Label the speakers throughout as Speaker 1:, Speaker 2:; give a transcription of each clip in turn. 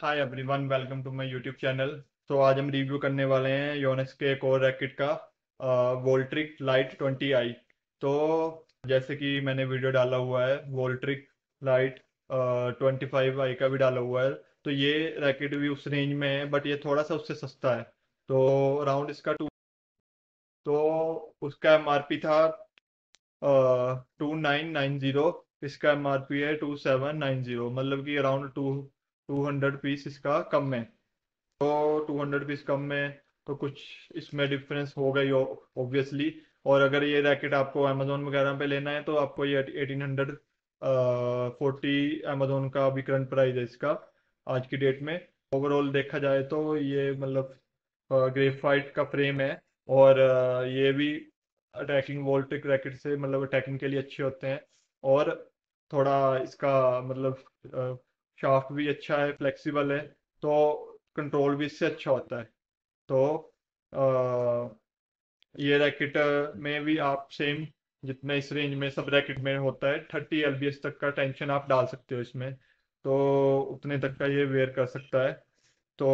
Speaker 1: hi everyone welcome to my YouTube channel तो आज हम रिव्यू करने वाले हैं योनेक्स के एक और रैकेट का वोल्ट्रिक लाइट ट्वेंटी आई तो जैसे कि मैंने वीडियो डाला हुआ है Voltric Lite twenty five I का भी डाला हुआ है तो ये रैकेट भी उस रेंज में है बट ये थोड़ा सा उससे सस्ता है तो अराउंड इसका टू तो उसका एम था टू नाइन नाइन जीरो इसका एम है टू सेवन नाइन जीरो मतलब कि around two two hundred piece इसका कम में तो टू हंड्रेड पीस कम में तो कुछ इसमें डिफरेंस हो गई ऑब्वियसली और अगर ये रैकेट आपको अमेजोन वगैरह पे लेना है तो आपको ये एटीन हंड्रेड फोर्टी अमेजोन का अभी करंट प्राइस है इसका आज की डेट में ओवरऑल देखा जाए तो ये मतलब ग्रेफाइट का फ्रेम है और ये भी अटैकिंग वोल्टिक रैकेट से मतलब अटैकिंग के लिए अच्छे होते हैं और थोड़ा इसका मतलब शाफ्ट भी अच्छा है फ्लेक्सिबल है तो कंट्रोल भी इससे अच्छा होता है तो आ, ये रैकेट में भी आप सेम जितने इस रेंज में सब रैकेट में होता है थर्टी एल तक का टेंशन आप डाल सकते हो इसमें तो उतने तक का ये वेयर कर सकता है तो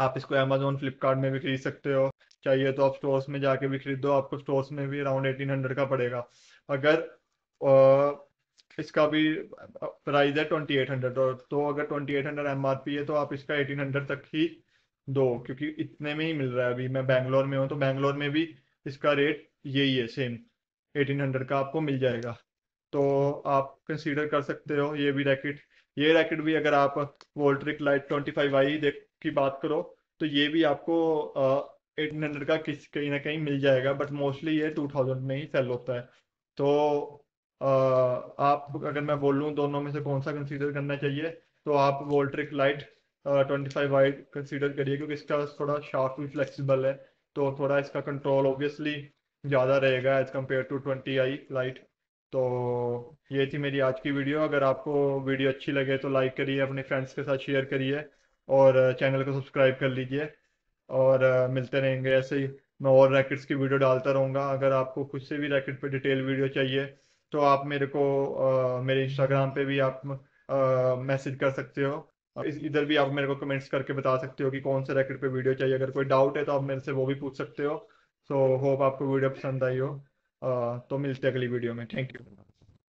Speaker 1: आप इसको अमेजोन फ्लिपकार्ट में भी खरीद सकते हो चाहिए तो आप स्टोर्स में जाके भी खरीदो आपको स्टोर्स में भी अराउंड एटीन हंड्रेड का पड़ेगा अगर इसका भी प्राइस है ट्वेंटी एट हंड्रेड और तो अगर twenty eight hundred M R P है तो आप इसका एटीन हंड्रेड तक ही दो क्योंकि इतने में ही मिल रहा है अभी मैं बैंगलोर में हूँ तो बैंगलोर में भी इसका रेट यही है सेम एटीन हंड्रेड का आपको मिल जाएगा तो आप कंसीडर कर सकते हो ये भी रैकेट ये रैकेट भी अगर आप Voltric Lite twenty five I देख की बात करो तो ये भी आपको एटीन हंड्रेड का किस कहीं ना कहीं मिल जाएगा बट मोस्टली ये टू थाउजेंड में ही सेल होता है तो आप अगर मैं बोलूँ दोनों में से कौन सा कंसीडर करना चाहिए तो आप Voltric Lite twenty five wide consider करिए क्योंकि इसका थोड़ा शार्प भी फ्लेक्सिबल है तो थोड़ा इसका कंट्रोल ऑब्वियसली ज़्यादा रहेगा as compare to twenty I Lite तो ये थी मेरी आज की वीडियो अगर आपको वीडियो अच्छी लगे तो लाइक करिए अपने फ्रेंड्स के साथ शेयर करिए और चैनल को सब्सक्राइब कर लीजिए और मिलते रहेंगे ऐसे ही मैं और रैकेट्स की वीडियो डालता रहूँगा अगर आपको खुद से भी रैकेट पे डिटेल वीडियो चाहिए तो आप मेरे को आ, मेरे इंस्टाग्राम पे भी आप मैसेज कर सकते हो इधर भी आप मेरे को कमेंट्स करके बता सकते हो कि कौन से रैकेट पे वीडियो चाहिए अगर कोई डाउट है तो आप मेरे से वो भी पूछ सकते हो सो so, होप आपको वीडियो पसंद आई हो आ, तो मिलते अगली वीडियो में थैंक यू